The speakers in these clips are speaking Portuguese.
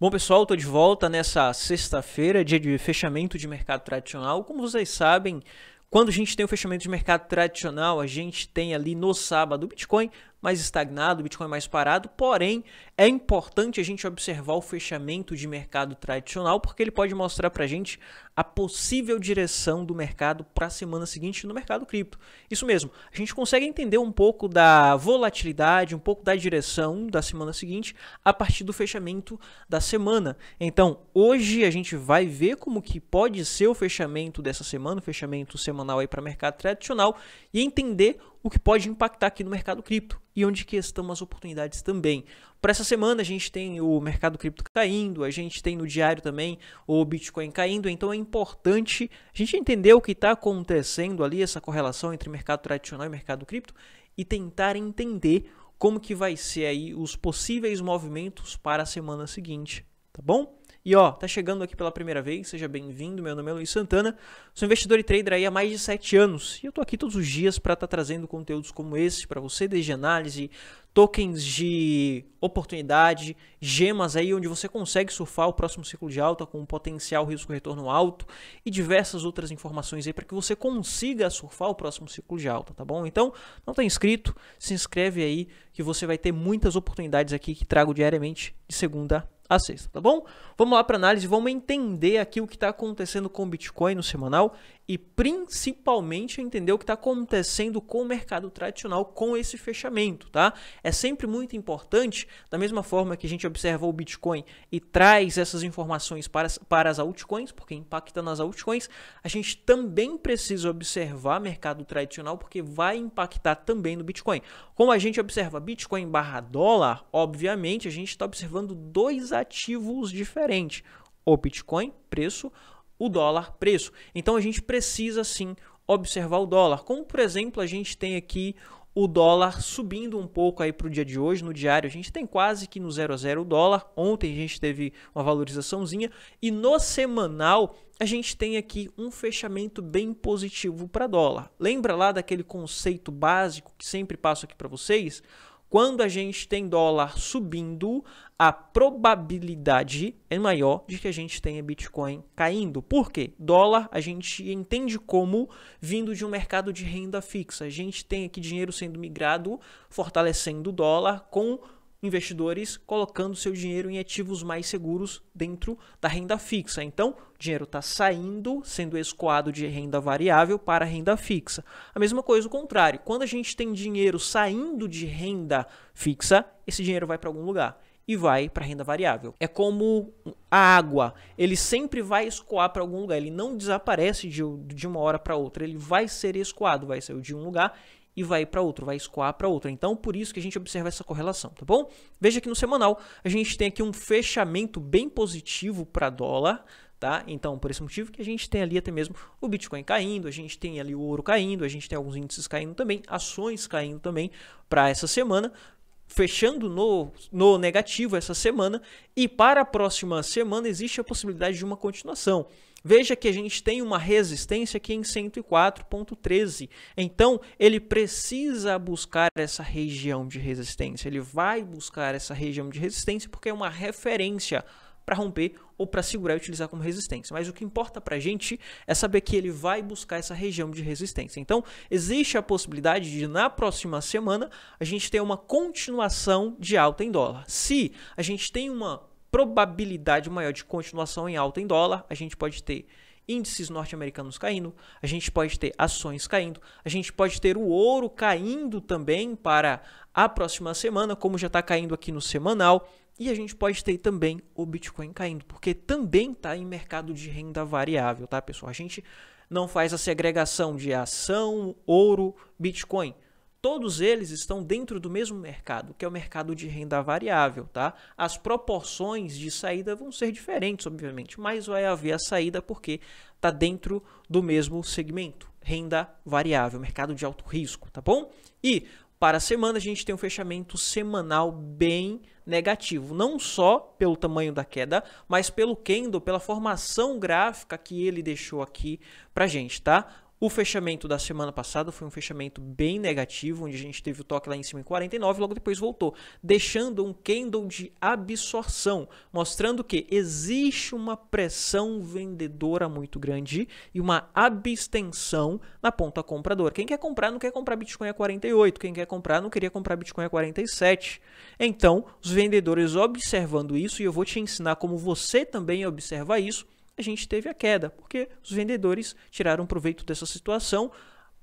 Bom, pessoal, estou de volta nessa sexta-feira, dia de fechamento de mercado tradicional. Como vocês sabem, quando a gente tem o fechamento de mercado tradicional, a gente tem ali no sábado o Bitcoin, mais estagnado, o Bitcoin é mais parado, porém é importante a gente observar o fechamento de mercado tradicional, porque ele pode mostrar para a gente a possível direção do mercado para a semana seguinte no mercado cripto. Isso mesmo, a gente consegue entender um pouco da volatilidade, um pouco da direção da semana seguinte a partir do fechamento da semana. Então, hoje a gente vai ver como que pode ser o fechamento dessa semana, o fechamento semanal aí para mercado tradicional e entender o que pode impactar aqui no mercado cripto e onde que estão as oportunidades também. Para essa semana a gente tem o mercado cripto caindo, a gente tem no diário também o Bitcoin caindo, então é importante a gente entender o que está acontecendo ali, essa correlação entre mercado tradicional e mercado cripto e tentar entender como que vai ser aí os possíveis movimentos para a semana seguinte, tá bom? E ó, tá chegando aqui pela primeira vez, seja bem-vindo. Meu nome é Luiz Santana, sou investidor e trader aí há mais de 7 anos e eu tô aqui todos os dias para estar tá trazendo conteúdos como esse para você, desde análise, tokens de oportunidade, gemas aí onde você consegue surfar o próximo ciclo de alta com um potencial risco retorno alto e diversas outras informações aí para que você consiga surfar o próximo ciclo de alta, tá bom? Então, não tá inscrito, se inscreve aí que você vai ter muitas oportunidades aqui que trago diariamente de segunda a a sexta, tá bom? Vamos lá para análise, vamos entender aqui o que está acontecendo com o Bitcoin no semanal e principalmente entender o que está acontecendo com o mercado tradicional com esse fechamento, tá? É sempre muito importante, da mesma forma que a gente observa o Bitcoin e traz essas informações para, para as altcoins, porque impacta nas altcoins, a gente também precisa observar mercado tradicional, porque vai impactar também no Bitcoin. Como a gente observa Bitcoin barra dólar, obviamente a gente está observando dois ativos diferentes, o Bitcoin, preço, o dólar preço. Então a gente precisa sim observar o dólar. Como por exemplo, a gente tem aqui o dólar subindo um pouco aí para o dia de hoje, no diário a gente tem quase que no zero a zero o dólar, ontem a gente teve uma valorizaçãozinha, e no semanal a gente tem aqui um fechamento bem positivo para dólar. Lembra lá daquele conceito básico que sempre passo aqui para vocês? Quando a gente tem dólar subindo, a probabilidade é maior de que a gente tenha Bitcoin caindo. Por quê? Dólar a gente entende como vindo de um mercado de renda fixa. A gente tem aqui dinheiro sendo migrado, fortalecendo o dólar com investidores colocando seu dinheiro em ativos mais seguros dentro da renda fixa. Então, o dinheiro está saindo, sendo escoado de renda variável para renda fixa. A mesma coisa o contrário. Quando a gente tem dinheiro saindo de renda fixa, esse dinheiro vai para algum lugar e vai para renda variável. É como a água, ele sempre vai escoar para algum lugar, ele não desaparece de, de uma hora para outra, ele vai ser escoado, vai sair de um lugar e vai para outro, vai escoar para outro. Então, por isso que a gente observa essa correlação, tá bom? Veja que no semanal a gente tem aqui um fechamento bem positivo para dólar, tá? Então, por esse motivo que a gente tem ali até mesmo o Bitcoin caindo, a gente tem ali o ouro caindo, a gente tem alguns índices caindo também, ações caindo também para essa semana, fechando no, no negativo essa semana e para a próxima semana existe a possibilidade de uma continuação. Veja que a gente tem uma resistência aqui em 104.13. Então, ele precisa buscar essa região de resistência. Ele vai buscar essa região de resistência porque é uma referência para romper ou para segurar e utilizar como resistência. Mas o que importa para a gente é saber que ele vai buscar essa região de resistência. Então, existe a possibilidade de na próxima semana a gente ter uma continuação de alta em dólar. Se a gente tem uma probabilidade maior de continuação em alta em dólar, a gente pode ter índices norte-americanos caindo, a gente pode ter ações caindo, a gente pode ter o ouro caindo também para a próxima semana, como já está caindo aqui no semanal. E a gente pode ter também o Bitcoin caindo, porque também está em mercado de renda variável, tá, pessoal? A gente não faz a segregação de ação, ouro, Bitcoin. Todos eles estão dentro do mesmo mercado, que é o mercado de renda variável, tá? As proporções de saída vão ser diferentes, obviamente, mas vai haver a saída porque está dentro do mesmo segmento, renda variável, mercado de alto risco, tá bom? E para a semana a gente tem um fechamento semanal bem negativo, não só pelo tamanho da queda, mas pelo candle, pela formação gráfica que ele deixou aqui pra gente, tá? O fechamento da semana passada foi um fechamento bem negativo, onde a gente teve o toque lá em cima em 49 logo depois voltou, deixando um candle de absorção, mostrando que existe uma pressão vendedora muito grande e uma abstenção na ponta compradora. Quem quer comprar não quer comprar Bitcoin a 48, quem quer comprar não queria comprar Bitcoin a 47. Então, os vendedores observando isso, e eu vou te ensinar como você também observa isso, a gente teve a queda, porque os vendedores tiraram proveito dessa situação,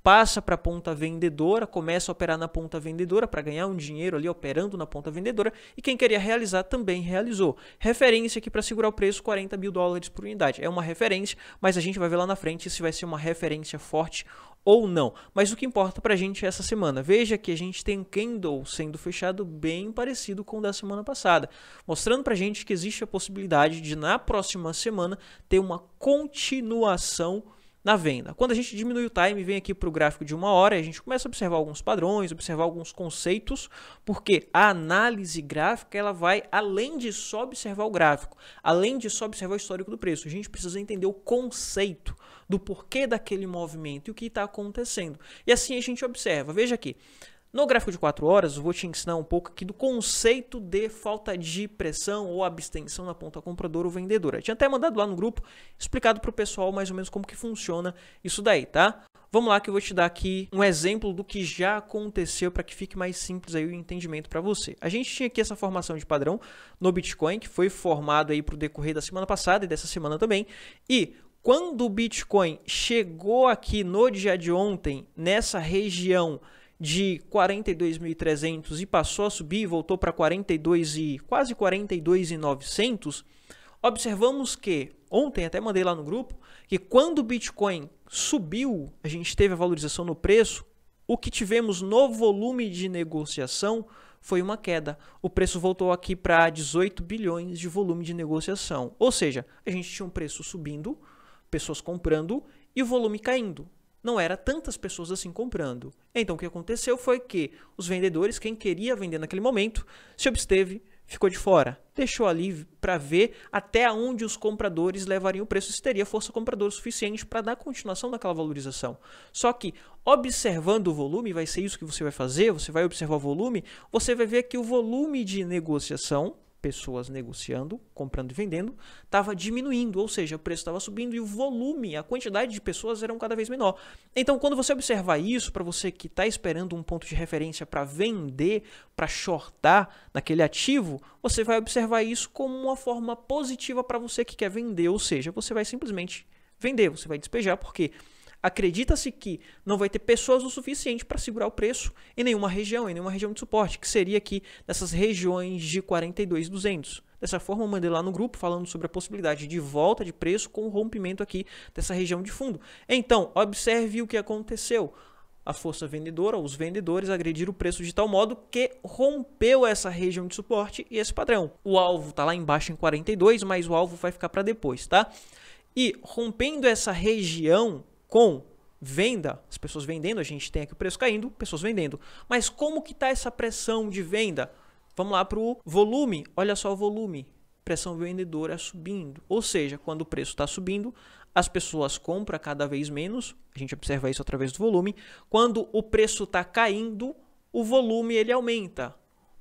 passa para a ponta vendedora, começa a operar na ponta vendedora para ganhar um dinheiro ali operando na ponta vendedora e quem queria realizar também realizou. Referência aqui para segurar o preço 40 mil dólares por unidade. É uma referência, mas a gente vai ver lá na frente se vai ser uma referência forte ou não. Mas o que importa para a gente essa semana? Veja que a gente tem um candle sendo fechado bem parecido com o da semana passada, mostrando para a gente que existe a possibilidade de na próxima semana ter uma continuação na venda. Quando a gente diminui o time, vem aqui para o gráfico de uma hora, a gente começa a observar alguns padrões, observar alguns conceitos, porque a análise gráfica ela vai além de só observar o gráfico, além de só observar o histórico do preço. A gente precisa entender o conceito do porquê daquele movimento e o que está acontecendo. E assim a gente observa. Veja aqui, no gráfico de 4 horas, eu vou te ensinar um pouco aqui do conceito de falta de pressão ou abstenção na ponta compradora ou vendedora. Eu tinha até mandado lá no grupo, explicado para o pessoal mais ou menos como que funciona isso daí, tá? Vamos lá que eu vou te dar aqui um exemplo do que já aconteceu para que fique mais simples aí o entendimento para você. A gente tinha aqui essa formação de padrão no Bitcoin, que foi formado aí para o decorrer da semana passada e dessa semana também. E quando o Bitcoin chegou aqui no dia de ontem, nessa região de 42.300 e passou a subir, voltou para 42 e quase 42.900, observamos que ontem até mandei lá no grupo que quando o Bitcoin subiu, a gente teve a valorização no preço, o que tivemos no volume de negociação foi uma queda. O preço voltou aqui para 18 bilhões de volume de negociação. Ou seja, a gente tinha um preço subindo, pessoas comprando e o volume caindo não era tantas pessoas assim comprando. Então o que aconteceu foi que os vendedores, quem queria vender naquele momento, se absteve, ficou de fora, deixou ali para ver até onde os compradores levariam o preço, se teria força compradora suficiente para dar continuação daquela valorização. Só que observando o volume, vai ser isso que você vai fazer, você vai observar o volume, você vai ver que o volume de negociação pessoas negociando, comprando e vendendo, estava diminuindo, ou seja, o preço estava subindo e o volume, a quantidade de pessoas eram cada vez menor. Então, quando você observar isso, para você que está esperando um ponto de referência para vender, para shortar naquele ativo, você vai observar isso como uma forma positiva para você que quer vender, ou seja, você vai simplesmente vender, você vai despejar, porque quê? Acredita-se que não vai ter pessoas o suficiente para segurar o preço em nenhuma região, em nenhuma região de suporte, que seria aqui nessas regiões de 42,200. Dessa forma, eu mandei lá no grupo falando sobre a possibilidade de volta de preço com o rompimento aqui dessa região de fundo. Então, observe o que aconteceu. A força vendedora, os vendedores agrediram o preço de tal modo que rompeu essa região de suporte e esse padrão. O alvo está lá embaixo em 42, mas o alvo vai ficar para depois, tá? E rompendo essa região com venda, as pessoas vendendo, a gente tem aqui o preço caindo, pessoas vendendo. Mas como que está essa pressão de venda? Vamos lá para o volume, olha só o volume, pressão vendedora subindo. Ou seja, quando o preço está subindo, as pessoas compram cada vez menos, a gente observa isso através do volume. Quando o preço está caindo, o volume ele aumenta.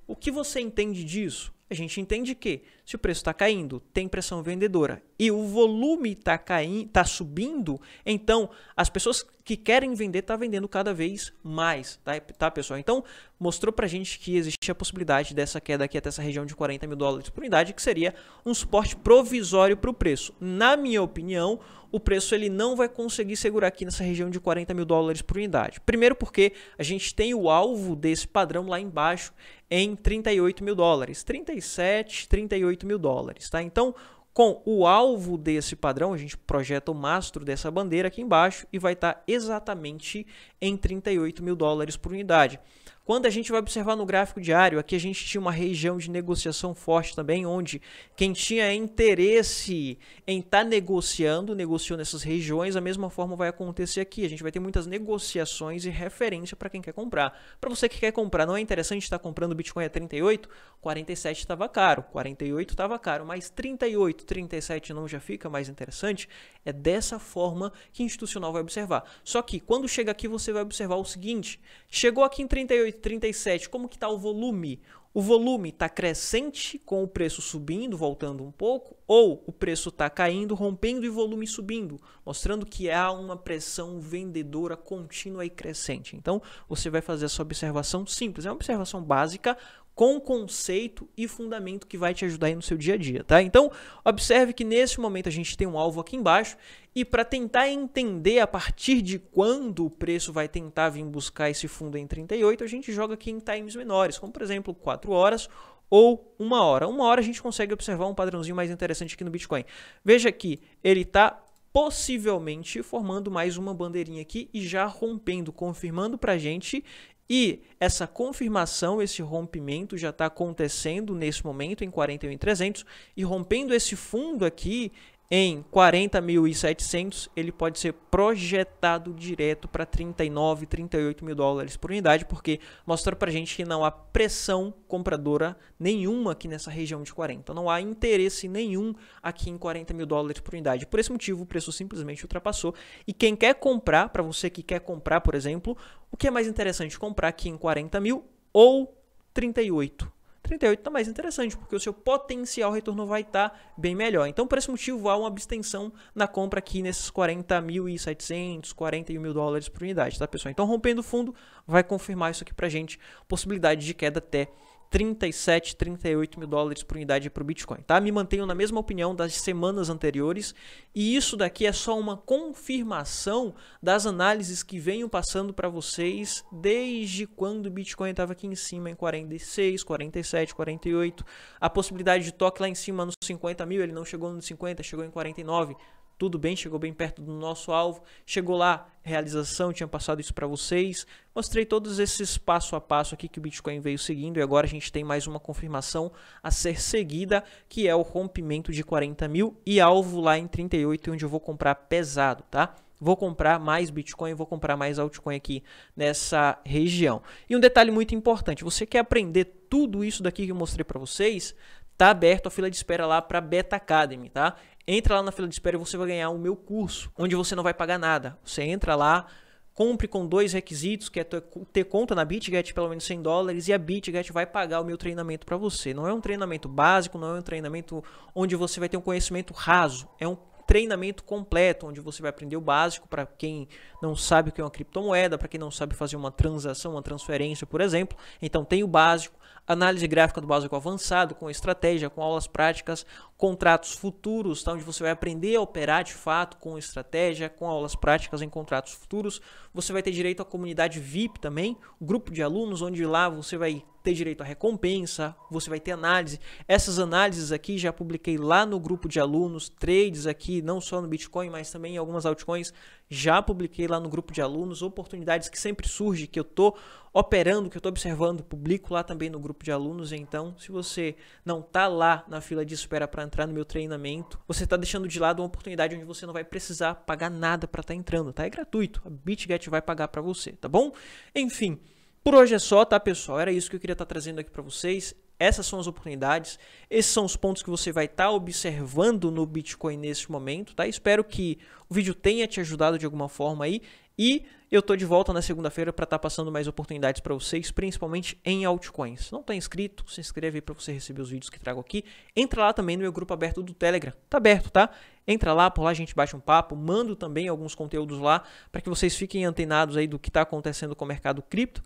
O que você entende disso? A gente entende que se o preço está caindo, tem pressão vendedora e o volume está caindo, tá subindo, então as pessoas que querem vender estão tá vendendo cada vez mais, tá, tá pessoal? Então mostrou para a gente que existe a possibilidade dessa queda aqui até essa região de 40 mil dólares por unidade, que seria um suporte provisório para o preço. Na minha opinião, o preço ele não vai conseguir segurar aqui nessa região de 40 mil dólares por unidade. Primeiro porque a gente tem o alvo desse padrão lá embaixo em 38 mil dólares, 37, 38 8 mil dólares. Tá? Então, com o alvo desse padrão, a gente projeta o mastro dessa bandeira aqui embaixo e vai estar exatamente em 38 mil dólares por unidade. Quando a gente vai observar no gráfico diário, aqui a gente tinha uma região de negociação forte também, onde quem tinha interesse em estar tá negociando, negociou nessas regiões, a mesma forma vai acontecer aqui. A gente vai ter muitas negociações e referência para quem quer comprar. Para você que quer comprar, não é interessante estar comprando Bitcoin a 38? 47 estava caro, 48 estava caro, mas 38, 37 não já fica mais interessante? É dessa forma que institucional vai observar. Só que quando chega aqui, você vai observar o seguinte: chegou aqui em 38, 137. Como que está o volume? O volume está crescente com o preço subindo, voltando um pouco, ou o preço está caindo, rompendo e volume subindo, mostrando que há uma pressão vendedora contínua e crescente. Então, você vai fazer essa observação simples, é uma observação básica com conceito e fundamento que vai te ajudar aí no seu dia a dia, tá? Então, observe que nesse momento a gente tem um alvo aqui embaixo e para tentar entender a partir de quando o preço vai tentar vir buscar esse fundo em 38, a gente joga aqui em times menores, como por exemplo 4 horas ou uma hora. Uma hora a gente consegue observar um padrãozinho mais interessante aqui no Bitcoin. Veja que ele está possivelmente formando mais uma bandeirinha aqui e já rompendo, confirmando para gente e essa confirmação, esse rompimento já está acontecendo nesse momento em 41.300 e rompendo esse fundo aqui, em 40.700, ele pode ser projetado direto para 39, 38 mil dólares por unidade, porque mostrou para a gente que não há pressão compradora nenhuma aqui nessa região de 40. Não há interesse nenhum aqui em 40 mil dólares por unidade. Por esse motivo, o preço simplesmente ultrapassou. E quem quer comprar, para você que quer comprar, por exemplo, o que é mais interessante comprar aqui em 40 mil ou 38? 38 está mais interessante, porque o seu potencial retorno vai estar tá bem melhor. Então, por esse motivo, há uma abstenção na compra aqui nesses 40.700, 41 mil dólares por unidade, tá, pessoal? Então, rompendo o fundo, vai confirmar isso aqui para gente, possibilidade de queda até 37, 38 mil dólares por unidade para o Bitcoin. Tá? Me mantenho na mesma opinião das semanas anteriores e isso daqui é só uma confirmação das análises que venho passando para vocês desde quando o Bitcoin estava aqui em cima em 46, 47, 48. A possibilidade de toque lá em cima nos 50 mil, ele não chegou nos 50, chegou em 49 tudo bem, chegou bem perto do nosso alvo, chegou lá, realização, tinha passado isso para vocês. Mostrei todos esses passo a passo aqui que o Bitcoin veio seguindo e agora a gente tem mais uma confirmação a ser seguida, que é o rompimento de 40 mil e alvo lá em 38, onde eu vou comprar pesado, tá? vou comprar mais Bitcoin, vou comprar mais altcoin aqui nessa região. E um detalhe muito importante, você quer aprender tudo isso daqui que eu mostrei para vocês? tá aberto a fila de espera lá para Beta Academy, tá? Entra lá na fila de espera e você vai ganhar o meu curso, onde você não vai pagar nada. Você entra lá, compre com dois requisitos, que é ter conta na BitGet pelo menos 100 dólares e a BitGet vai pagar o meu treinamento para você. Não é um treinamento básico, não é um treinamento onde você vai ter um conhecimento raso, é um treinamento completo, onde você vai aprender o básico para quem não sabe o que é uma criptomoeda, para quem não sabe fazer uma transação, uma transferência, por exemplo. Então tem o básico, análise gráfica do básico avançado, com estratégia, com aulas práticas, contratos futuros, tá? onde você vai aprender a operar de fato com estratégia, com aulas práticas em contratos futuros. Você vai ter direito à comunidade VIP também, grupo de alunos, onde lá você vai ter direito à recompensa, você vai ter análise. Essas análises aqui já publiquei lá no grupo de alunos, trades aqui, não só no Bitcoin, mas também em algumas altcoins. Já publiquei lá no grupo de alunos, oportunidades que sempre surgem, que eu tô operando, que eu tô observando, publico lá também no grupo de alunos. Então, se você não tá lá na fila de espera para entrar no meu treinamento, você está deixando de lado uma oportunidade onde você não vai precisar pagar nada para estar tá entrando, tá? É gratuito. A BitGet vai pagar para você, tá bom? Enfim, por hoje é só, tá, pessoal? Era isso que eu queria estar tá trazendo aqui para vocês. Essas são as oportunidades, esses são os pontos que você vai estar tá observando no Bitcoin nesse momento, tá? Espero que o vídeo tenha te ajudado de alguma forma aí e eu tô de volta na segunda-feira para estar tá passando mais oportunidades para vocês, principalmente em altcoins. Se não tá inscrito, se inscreve aí para você receber os vídeos que trago aqui. Entra lá também no meu grupo aberto do Telegram. Tá aberto, tá? Entra lá, por lá a gente bate um papo, mando também alguns conteúdos lá para que vocês fiquem antenados aí do que está acontecendo com o mercado cripto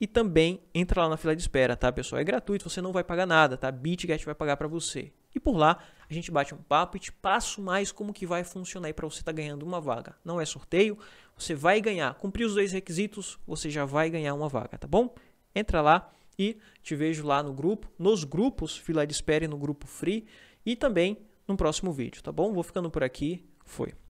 e também entra lá na fila de espera, tá, pessoal? É gratuito, você não vai pagar nada, tá? BitGet vai pagar para você. E por lá a gente bate um papo e te passo mais como que vai funcionar aí para você estar tá ganhando uma vaga. Não é sorteio, você vai ganhar. Cumprir os dois requisitos, você já vai ganhar uma vaga, tá bom? Entra lá e te vejo lá no grupo, nos grupos fila de espera e no grupo free e também no próximo vídeo, tá bom? Vou ficando por aqui. Foi.